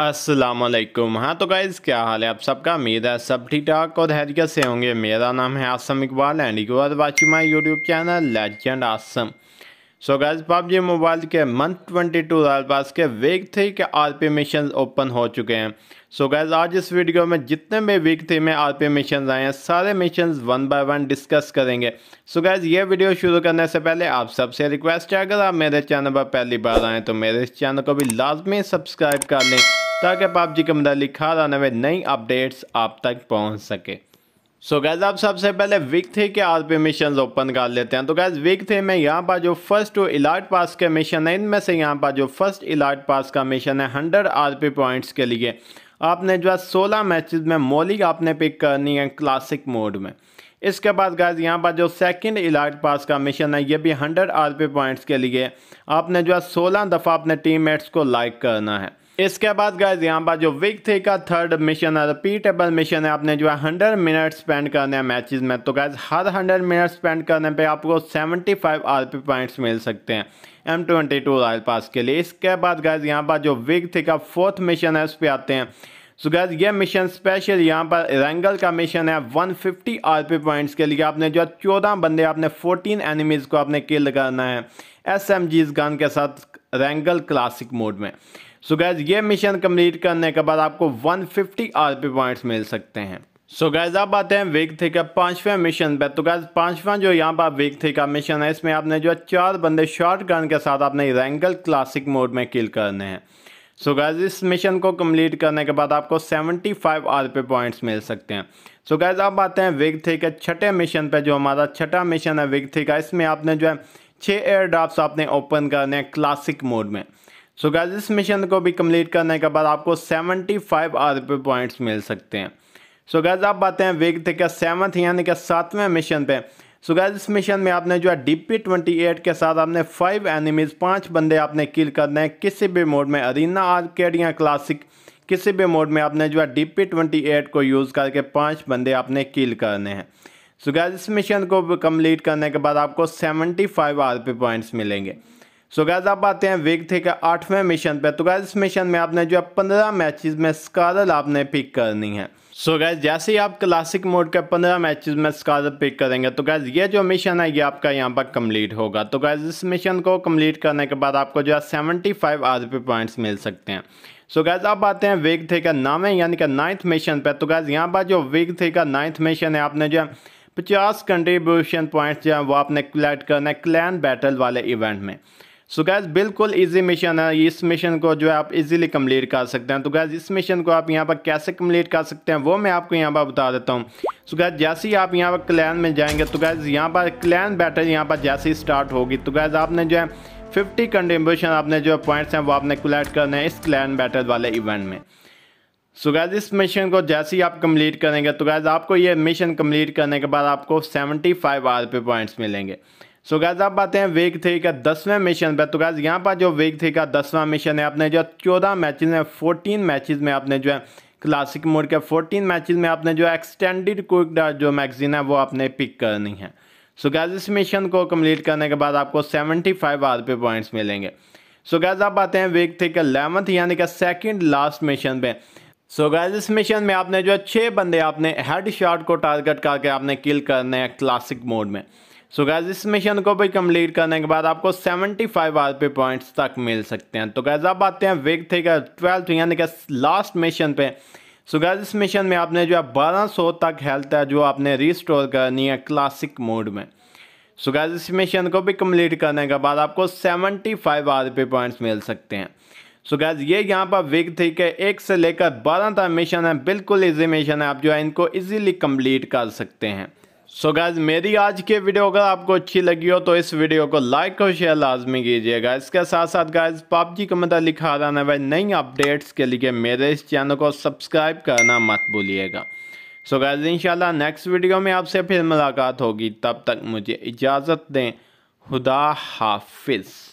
असलम हाँ तो गाइज़ क्या हाल है आप सबका उम्मीद है सब ठीक ठाक और हैरियत से होंगे मेरा नाम है Assam Iqbal and Iqbal watch my YouTube channel legend Assam so guys PUBG mobile के month twenty two royal pass के वीक थ्री के आर पी मिशन ओपन हो चुके हैं सो so गाइज आज इस वीडियो में जितने भी वीक थ्री में आर पी मिशन आए हैं सारे mission one by one discuss करेंगे सो so गाइज ये वीडियो शुरू करने से पहले आप सबसे रिक्वेस्ट है अगर आप मेरे चैनल पर पहली बार आएँ तो मेरे इस चैनल को भी लाजमी सब्सक्राइब कर लें ताकि पबजी के मतलब खाद आने में नई अपडेट्स आप तक पहुँच सके सो so गैज़ आप सबसे पहले वीक थ्री के आर पी मिशन ओपन कर लेते हैं तो गैज़ वीक थ्री में यहाँ पर जो फर्स्ट टू इलाट पास के मिशन है इनमें से यहाँ पर जो फर्स्ट इलाट पास का मिशन है हंड्रेड आर पी पॉइंट्स के लिए आपने जो है सोलह मैचेस में मोलिक आपने पिक करनी है क्लासिक मोड में इसके बाद गैज़ यहाँ पर जो सेकंड इलाट पास का मिशन है ये भी आर पी पॉइंट्स के लिए आपने जो है सोलह दफ़ा अपने टीममेट्स को लाइक करना है इसके बाद गैज यहाँ पर जो विक थे का थर्ड मिशन है रिपीटेबल मिशन है आपने जो है हंड्रेड मिनट स्पेंड करने हैं मैचेस में तो गैज़ हर हंड्रेड मिनट स्पेंड करने पे आपको seventy five R P points मिल सकते हैं M twenty two royal pass के लिए इसके बाद गैज यहाँ पर जो विक थे का फोर्थ मिशन है उस पर आते हैं सो गैज गैस ये मिशन स्पेशल यहाँ पर रेंगल का मिशन है वन फिफ्टी पी पॉइंट्स के लिए आपने जो है चौदह बंदे आपने फोर्टीन एनिमीज़ को आपने किल करना है एस एम जीज गन के साथ रेंगल क्लासिक मोड में सो so गैज ये मिशन कंप्लीट करने के बाद आपको 150 फिफ्टी पॉइंट्स मिल सकते हैं सो so गैज आप आते हैं वेग थे का पांचवें मिशन पे तो गैज पांचवा जो यहाँ पर वेग थे का मिशन है इसमें आपने जो चार बंदे शॉर्ट गन के साथ आपने रेंगल क्लासिक मोड में किल करने हैं सो so गैज इस मिशन को कम्प्लीट करने के बाद आपको 75 फाइव आर पे पॉइंट्स मिल सकते हैं सो so गैज आप आते हैं वेग थे के छठे मिशन पर जो हमारा छठा मिशन है वेग थे का इसमें आपने जो है छः एयर ड्राफ्ट आपने ओपन करने हैं क्लासिक मोड में सो गाइस इस मिशन को भी कंप्लीट करने के बाद आपको सेवेंटी फाइव आरपी पॉइंट्स मिल सकते हैं सो गाइस आप बातें हैं वेग थे क्या सेवन्थ यानी कि सातवें मिशन पे सो गाइस इस मिशन में आपने जो है डी पी ट्वेंटी एट के साथ आपने फाइव एनिमीज पांच बंदे आपने किल करने हैं किसी भी मोड में अरीना आर्केड या क्लासिक किसी भी मोड में आपने जो है डी पी ट्वेंटी एट को यूज़ करके पाँच बंदे आपने किल करने हैं सो गैज इस मिशन को कम्प्लीट करने के बाद आपको seventy five R P points मिलेंगे सो गैज आप आते हैं वीक थे के आठवें मिशन पे तो गैज इस मिशन में आपने जो है पंद्रह मैचेस में स्कारल आपने पिक करनी है सो so गैज जैसे ही आप क्लासिक मोड के पंद्रह मैचेस में स्कारल पिक करेंगे तो गैज ये जो मिशन है ये आपका यहाँ पर कंप्लीट होगा तो गैज इस मिशन को कंप्लीट करने के बाद आपको जो है seventy five R P points मिल सकते हैं सो गैज आप आते हैं वीक थे का नामे यानी कि नाइन्थ मिशन पर तो गैज यहाँ पर जो वीक थे का नाइन्थ मिशन है आपने जो है 50 कंट्रीब्यूशन पॉइंट्स जो है वो आपने कलेक्ट करना है क्लैन बैटल वाले इवेंट में सो so गैस बिल्कुल इजी मिशन है इस मिशन को जो है आप इजीली कंप्लीट कर सकते हैं तो गैस इस मिशन को आप यहाँ पर कैसे कंप्लीट कर सकते हैं वो मैं आपको यहाँ पर बता देता हूँ सो गैस जैसे ही आप यहाँ पर क्लैन में जाएंगे तो गैस यहाँ पर क्लैन बैटल यहाँ पर जैसे ही स्टार्ट होगी तो गैस आपने जो है फिफ्टी कंट्रीब्यूशन आपने जो पॉइंट्स हैं वो आपने कलेक्ट करना है इस क्लैन बैटल वाले इवेंट में सो गैज इस मिशन को जैसे ही आप कंप्लीट करेंगे तो गैज आपको ये मिशन कंप्लीट करने के बाद आपको 75 फाइव आर पे पॉइंट्स मिलेंगे सो गैज आप आते हैं वेग थ्री का दसवें मिशन पर तो गैज यहाँ पर जो वेग थ्री का दसवां मिशन है आपने जो चौदह मैचेस में फोर्टीन मैचेस में आपने जो है क्लासिक मोड के फोर्टीन मैच में आपने जो एक्सटेंडेड क्विक जो मैगजीन है वो आपने पिक करनी है सो गैज इस मिशन को कम्प्लीट करने के बाद आपको seventy five R P points मिलेंगे सो गैज आप आते हैं वेग थ्री का अलेवंथ यानी कि सेकेंड लास्ट मिशन पर सो so गाइस इस मिशन में आपने जो है छः बंदे आपने हेड शॉट को टारगेट करके आपने किल करने हैं क्लासिक मोड में सो so गैज इस मिशन को भी कंप्लीट करने के बाद आपको 75 फाइव आर पॉइंट्स तक मिल सकते हैं तो गैज आप आते हैं वेग थे ट्वेल्थ यानी कि लास्ट मिशन पे सो so गैज इस मिशन में आपने जो है बारह सौ तक हेल्थ है जो आपने रिस्टोर करनी है क्लासिक मोड में सो so गैज इस मिशन को भी कम्प्लीट करने के बाद आपको सेवेंटी फाइव आर पॉइंट्स मिल सकते हैं सो so गैज ये यहाँ पर विग थी के एक से लेकर बारह तक मिशन है बिल्कुल इजी मिशन है आप जो है इनको इजीली कंप्लीट कर सकते हैं सो so गैज मेरी आज की वीडियो अगर आपको अच्छी लगी हो तो इस वीडियो को लाइक और शेयर लाजमी कीजिएगा इसके साथ साथ गैज पबजी मतलब लिखा रहा भाई नई अपडेट्स के लिए मेरे इस चैनल को सब्सक्राइब करना मत भूलिएगा सो so गैज इनशाला नेक्स्ट वीडियो में आपसे फिर मुलाकात होगी तब तक मुझे इजाज़त दें खुदा हाफिज़